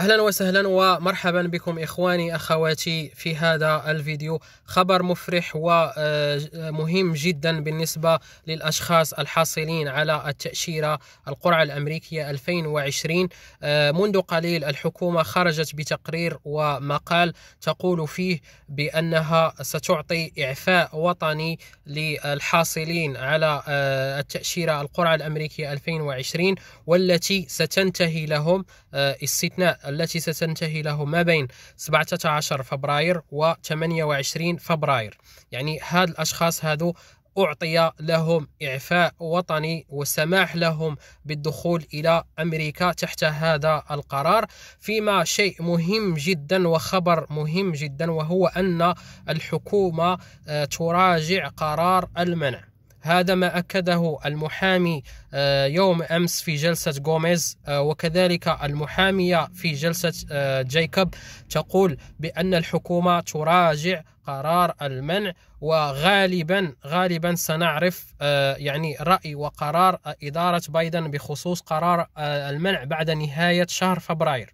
اهلا وسهلا ومرحبا بكم اخواني اخواتي في هذا الفيديو خبر مفرح ومهم آه، جدا بالنسبه للاشخاص الحاصلين على التاشيره القرعه الامريكيه 2020 آه، منذ قليل الحكومه خرجت بتقرير ومقال تقول فيه بانها ستعطي اعفاء وطني للحاصلين على آه، التاشيره القرعه الامريكيه 2020 والتي ستنتهي لهم استثناء التي ستنتهي له ما بين 17 فبراير و 28 فبراير يعني هاد الأشخاص هادو أعطي لهم إعفاء وطني وسماح لهم بالدخول إلى أمريكا تحت هذا القرار فيما شيء مهم جدا وخبر مهم جدا وهو أن الحكومة آه، تراجع قرار المنع هذا ما أكده المحامي آه، يوم أمس في جلسة غوميز آه، وكذلك المحامية في جلسة آه، جيكوب تقول بأن الحكومة تراجع قرار المنع وغالبا غالبا سنعرف آه، يعني رأي وقرار إدارة بايدن بخصوص قرار آه، المنع بعد نهاية شهر فبراير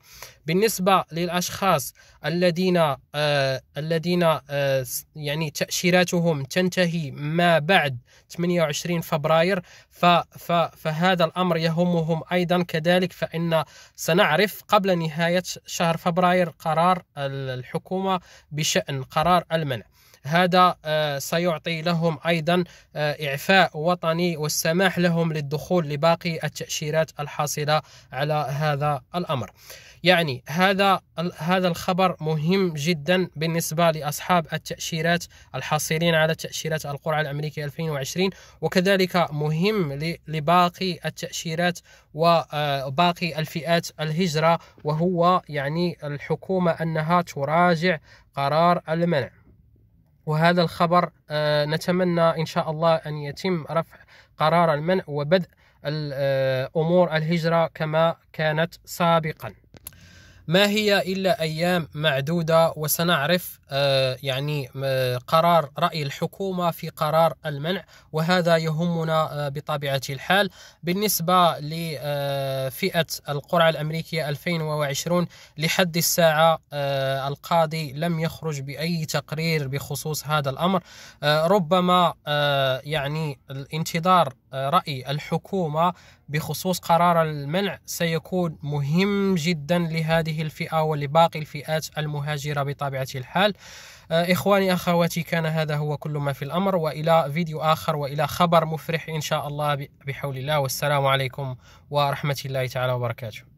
بالنسبة للأشخاص الذين آه، الذين يعني تأشيراتهم تنتهي ما بعد 28 فبراير فهذا الأمر يهمهم أيضا كذلك فإن سنعرف قبل نهاية شهر فبراير قرار الحكومة بشأن قرار المنع هذا آه، سيعطي لهم ايضا آه، اعفاء وطني والسماح لهم للدخول لباقي التاشيرات الحاصله على هذا الامر. يعني هذا هذا الخبر مهم جدا بالنسبه لاصحاب التاشيرات الحاصلين على تاشيرات القرعه الامريكيه 2020 وكذلك مهم لباقي التاشيرات وباقي آه، الفئات الهجره وهو يعني الحكومه انها تراجع قرار المنع. وهذا الخبر آه، نتمنى إن شاء الله أن يتم رفع قرار المنع وبدء آه، أمور الهجرة كما كانت سابقاً ما هي إلا أيام معدودة وسنعرف آه، يعني آه، قرار رأي الحكومة في قرار المنع وهذا يهمنا آه، بطبيعة الحال بالنسبة لفئة القرعة الأمريكية 2020 لحد الساعة القاضي لم يخرج بأي تقرير بخصوص هذا الأمر ربما يعني الانتظار رأي الحكومة بخصوص قرار المنع سيكون مهم جدا لهذه الفئة ولباقي الفئات المهاجرة بطبيعة الحال آه، إخواني أخواتي كان هذا هو كل ما في الأمر وإلى فيديو آخر وإلى خبر مفرح إن شاء الله بحول الله والسلام عليكم ورحمة الله تعالى وبركاته